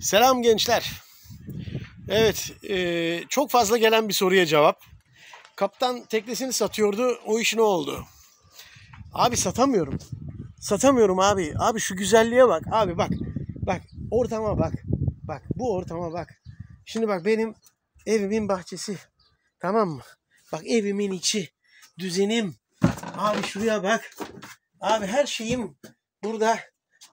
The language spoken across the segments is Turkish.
Selam gençler. Evet, e, çok fazla gelen bir soruya cevap. Kaptan teknesini satıyordu, o iş ne oldu? Abi satamıyorum. Satamıyorum abi. Abi şu güzelliğe bak. Abi bak. Bak ortama bak. Bak bu ortama bak. Şimdi bak benim evimin bahçesi. Tamam mı? Bak evimin içi. Düzenim. Abi şuraya bak. Abi her şeyim burada.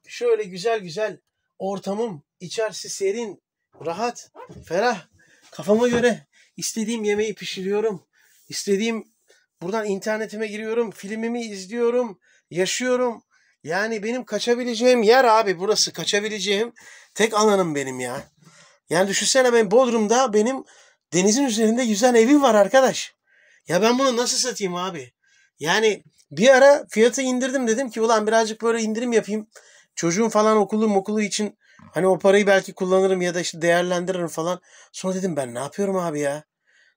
Şöyle güzel güzel ortamım. İçerisi serin, rahat, ferah. Kafama göre istediğim yemeği pişiriyorum. İstediğim buradan internetime giriyorum, filmimi izliyorum, yaşıyorum. Yani benim kaçabileceğim yer abi burası. Kaçabileceğim tek alanım benim ya. Yani düşünsene ben Bodrum'da benim denizin üzerinde yüzen evim var arkadaş. Ya ben bunu nasıl satayım abi? Yani bir ara fiyatı indirdim dedim ki ulan birazcık böyle indirim yapayım. Çocuğun falan okulu mokulu için Hani o parayı belki kullanırım ya da işte değerlendiririm falan. Sonra dedim ben ne yapıyorum abi ya?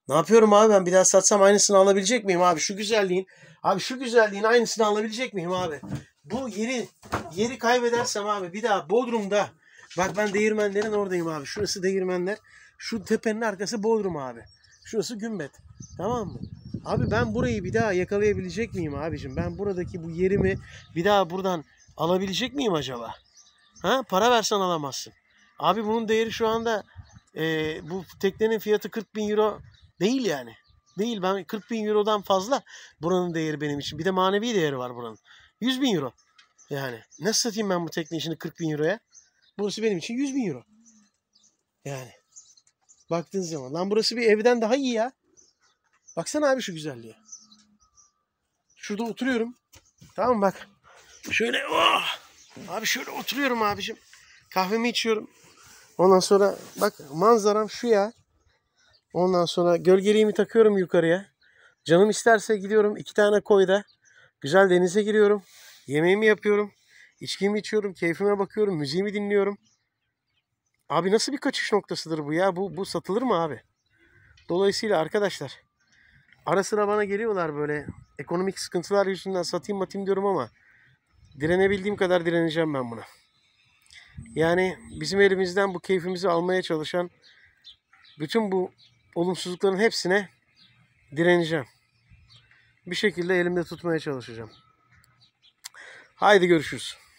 Ne yapıyorum abi ben bir daha satsam aynısını alabilecek miyim abi? Şu güzelliğin, abi şu güzelliğin aynısını alabilecek miyim abi? Bu yeri yeri kaybedersem abi bir daha Bodrum'da bak ben değirmenlerin oradayım abi. Şurası değirmenler. Şu tepenin arkası Bodrum abi. Şurası Gümbet. Tamam mı? Abi ben burayı bir daha yakalayabilecek miyim abicim? Ben buradaki bu yerimi bir daha buradan alabilecek miyim acaba? Ha, para versen alamazsın. Abi bunun değeri şu anda e, bu teknenin fiyatı 40 bin euro değil yani. Değil ben 40 bin eurodan fazla buranın değeri benim için. Bir de manevi değeri var buranın. 100 bin euro. Yani nasıl satayım ben bu tekneyi şimdi 40 bin euroya? Burası benim için 100 bin euro. Yani baktığınız zaman. Lan burası bir evden daha iyi ya. Baksana abi şu güzelliğe. Şurada oturuyorum. Tamam bak. Şöyle oh. Abi şöyle oturuyorum abicim. Kahvemi içiyorum. Ondan sonra bak manzaram şu ya. Ondan sonra gölgeliğimi takıyorum yukarıya. Canım isterse gidiyorum iki tane koyda. Güzel denize giriyorum. Yemeğimi yapıyorum. İçkimi içiyorum. Keyfime bakıyorum. Müziğimi dinliyorum. Abi nasıl bir kaçış noktasıdır bu ya? Bu, bu satılır mı abi? Dolayısıyla arkadaşlar ara sıra bana geliyorlar böyle ekonomik sıkıntılar yüzünden satayım matayım diyorum ama Direnebildiğim kadar direneceğim ben buna. Yani bizim elimizden bu keyfimizi almaya çalışan bütün bu olumsuzlukların hepsine direneceğim. Bir şekilde elimde tutmaya çalışacağım. Haydi görüşürüz.